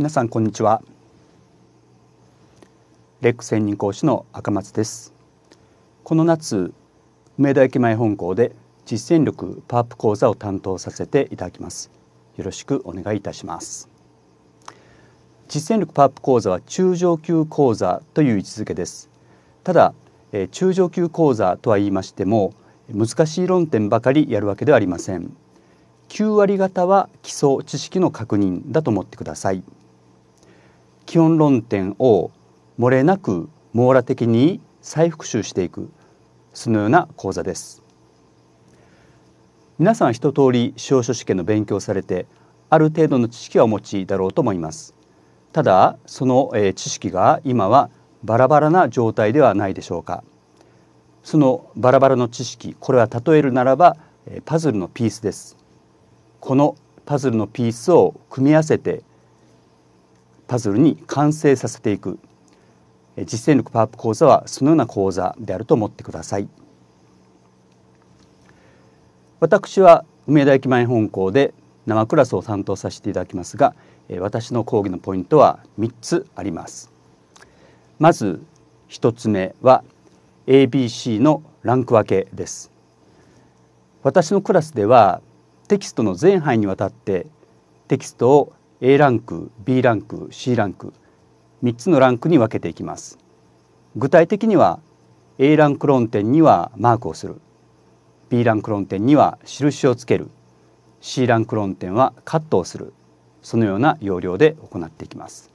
皆さんこんにちはレック専任講師の赤松ですこの夏梅田駅前本校で実践力パープ講座を担当させていただきますよろしくお願いいたします実践力パープ講座は中上級講座という位置づけですただ、え中上級講座とは言いましても難しい論点ばかりやるわけではありません9割方は基礎知識の確認だと思ってください。基本論点を漏れなく網羅的に再復習していくそのような講座です皆さん一通り司法書士験の勉強されてある程度の知識はお持ちだろうと思いますただその、知識が今はバラバラな状態ではないでしょうかそのバラバラの知識これは例えるならば、パズルのピースですこのパズルのピースを組み合わせてパズルに完成させていく実践力パワーアップ講座はそのような講座であると思ってください私は梅田駅前本校で生クラスを担当させていただきますが私の講義のポイントは3つありますまず1つ目は ABC のランク分けです私のクラスではテキストの前半にわたってテキストを A ランク B ランク C ランク3つのランクに分けていきます具体的には A ランク論点にはマークをする B ランク論点には印をつける C ランク論点はカットをするそのような要領で行っていきます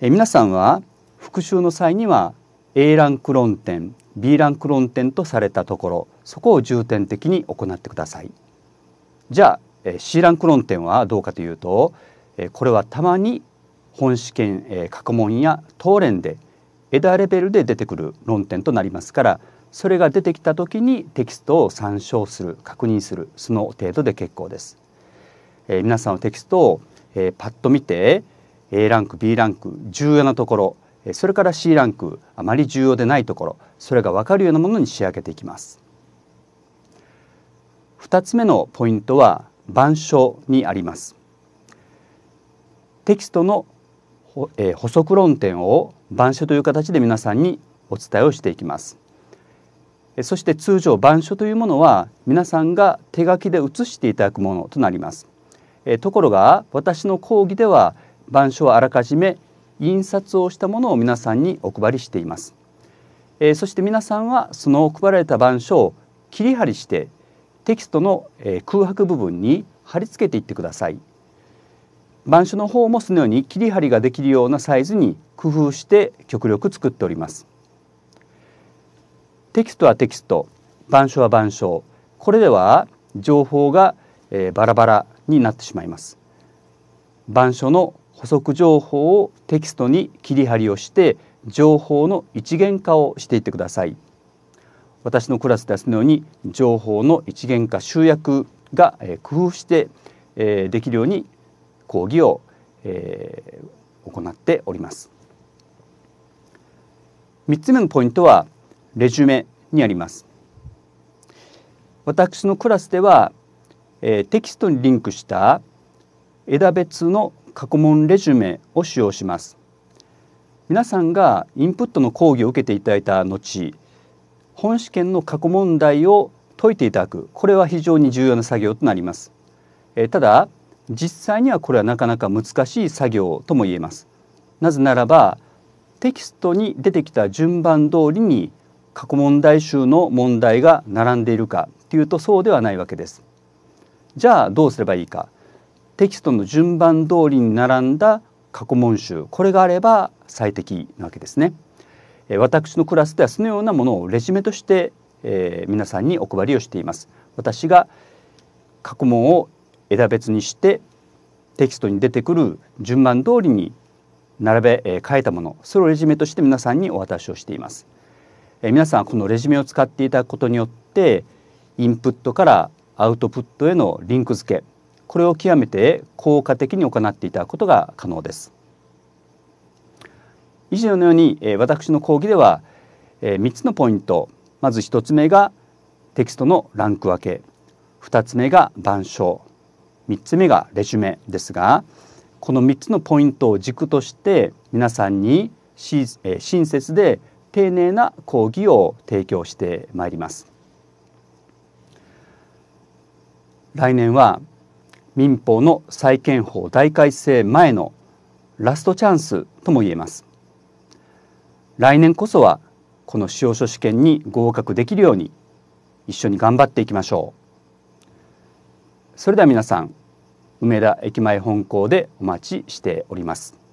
え皆さんは復習の際には A ランク論点 B ランク論点とされたところそこを重点的に行ってくださいじゃあシーランクロン点はどうかというとこれはたまに本試験過去問や答練で枝レベルで出てくる論点となりますからそれが出てきた時にテキストを参照する確認するその程度で結構です。えー、皆さんはテキストを、えー、パッと見て A ランク B ランク重要なところそれから C ランクあまり重要でないところそれが分かるようなものに仕上げていきます。2つ目のポイントは板書にありますテキストの、補足論点を板書という形で皆さんにお伝えをしていきますそして通常板書というものは皆さんが手書きで写していただくものとなりますところが私の講義では板書はあらかじめ印刷をしたものを皆さんにお配りしていますそして皆さんはその配られた板書を切り貼りしてテキストの空白部分に貼り付けていってください。板書の方もそのように切り貼りができるようなサイズに工夫して極力作っております。テキストはテキスト、板書は板書。これでは情報が、えバラバラになってしまいます。板書の補足情報をテキストに切り貼りをして情報の一元化をしていってください。私のクラスではそのように情報の一元化集約が工夫してできるように講義を行っております。3つ目のポイントはレジュメにあります。私のクラスではテキストにリンクした枝別の過去問レジュメを使用します。皆さんがインプットの講義を受けていただいた後本試験の過去問題を解いていただくこれは非常に重要な作業となります、えただ実際にはこれはなかなか難しい作業とも言えますなぜならばテキストに出てきた順番通りに過去問題集の問題が並んでいるかというとそうではないわけですじゃあどうすればいいかテキストの順番通りに並んだ過去問集これがあれば最適なわけですね。私のクラスではそのようなものをレジュメとして、えー、皆さんにお配りをしています私が過去問を枝別にしてテキストに出てくる順番通りに並べ、えー、変えたものそれをレジュメとして皆さんにお渡しをしています、えー、皆さんこのレジュメを使っていただくことによってインプットからアウトプットへのリンク付けこれを極めて効果的に行っていただくことが可能です以上のように、え私の講義では、え3つのポイントまず1つ目がテキストのランク分け2つ目が板書3つ目がレジュメですがこの3つのポイントを軸として皆さんにし、え親切で丁寧な講義を提供してまいります。来年は民法の再建法大改正前のラストチャンスとも言えます来年こそはこの司法書試験に合格できるように一緒に頑張っていきましょうそれでは皆さん梅田駅前本校でお待ちしております